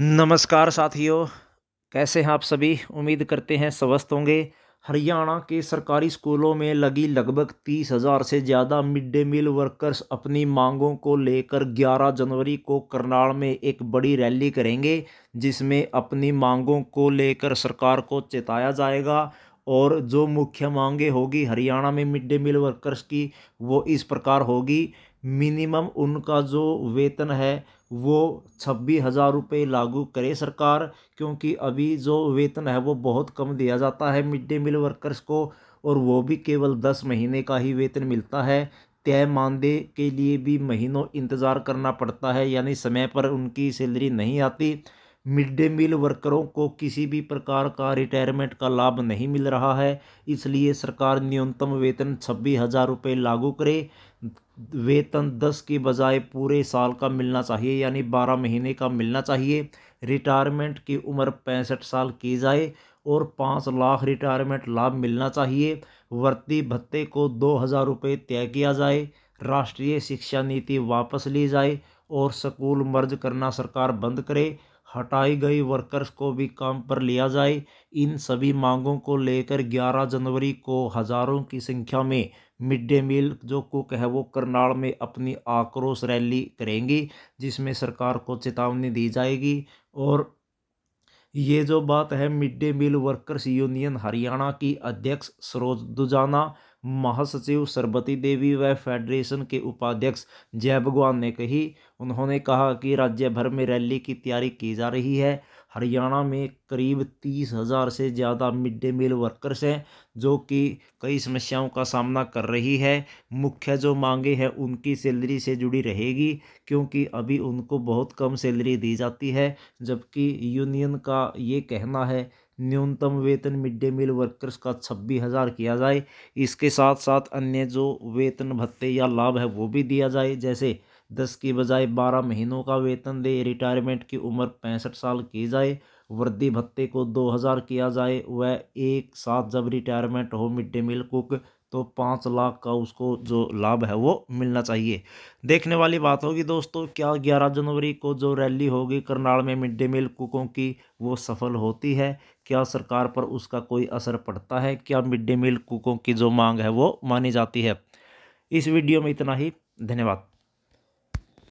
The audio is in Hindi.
नमस्कार साथियों कैसे हैं आप सभी उम्मीद करते हैं स्वस्थ होंगे हरियाणा के सरकारी स्कूलों में लगी लगभग तीस हज़ार से ज़्यादा मिड डे मील वर्कर्स अपनी मांगों को लेकर 11 जनवरी को करनाल में एक बड़ी रैली करेंगे जिसमें अपनी मांगों को लेकर सरकार को चेताया जाएगा और जो मुख्य मांगे होगी हरियाणा में मिड डे मील वर्कर्स की वो इस प्रकार होगी मिनिमम उनका जो वेतन है वो छब्बीस हज़ार रुपये लागू करे सरकार क्योंकि अभी जो वेतन है वो बहुत कम दिया जाता है मिड डे मील वर्कर्स को और वो भी केवल दस महीने का ही वेतन मिलता है तय मानदेय के लिए भी महीनों इंतज़ार करना पड़ता है यानी समय पर उनकी सैलरी नहीं आती मिड डे मील वर्करों को किसी भी प्रकार का रिटायरमेंट का लाभ नहीं मिल रहा है इसलिए सरकार न्यूनतम वेतन छब्बीस हज़ार रुपये लागू करे वेतन दस के बजाय पूरे साल का मिलना चाहिए यानी बारह महीने का मिलना चाहिए रिटायरमेंट की उम्र पैंसठ साल की जाए और पाँच लाख रिटायरमेंट लाभ मिलना चाहिए वर्ती भत्ते को दो हज़ार रुपये तय किया जाए राष्ट्रीय शिक्षा नीति वापस ली जाए और स्कूल मर्ज करना सरकार बंद करे हटाई गई वर्कर्स को भी काम पर लिया जाए इन सभी मांगों को लेकर 11 जनवरी को हज़ारों की संख्या में मिड डे मील जो कुक है वो करनाल में अपनी आक्रोश रैली करेंगी जिसमें सरकार को चेतावनी दी जाएगी और ये जो बात है mid day meal workers union Haryana की अध्यक्ष सरोज दुजाना महासचिव सरबती देवी व फेडरेशन के उपाध्यक्ष जय भगवान ने कही उन्होंने कहा कि राज्य भर में रैली की तैयारी की जा रही है हरियाणा में करीब तीस हज़ार से ज़्यादा मिड डे मील वर्कर्स हैं जो कि कई समस्याओं का सामना कर रही है मुख्य जो मांगे हैं उनकी सैलरी से जुड़ी रहेगी क्योंकि अभी उनको बहुत कम सैलरी दी जाती है जबकि यूनियन का ये कहना है न्यूनतम वेतन मिड डे मील वर्कर्स का छब्बीस हज़ार किया जाए इसके साथ साथ अन्य जो वेतन भत्ते या लाभ है वो भी दिया जाए जैसे दस के बजाय बारह महीनों का वेतन दे रिटायरमेंट की उम्र पैंसठ साल की जाए वृद्धि भत्ते को दो हज़ार किया जाए वह एक साथ जब रिटायरमेंट हो मिड डे मील कुक तो पाँच लाख का उसको जो लाभ है वो मिलना चाहिए देखने वाली बात होगी दोस्तों क्या ग्यारह जनवरी को जो रैली होगी करनाल में मिड डे मील कुकों की वो सफल होती है क्या सरकार पर उसका कोई असर पड़ता है क्या मिड डे मील कुकों की जो मांग है वो मानी जाती है इस वीडियो में इतना ही धन्यवाद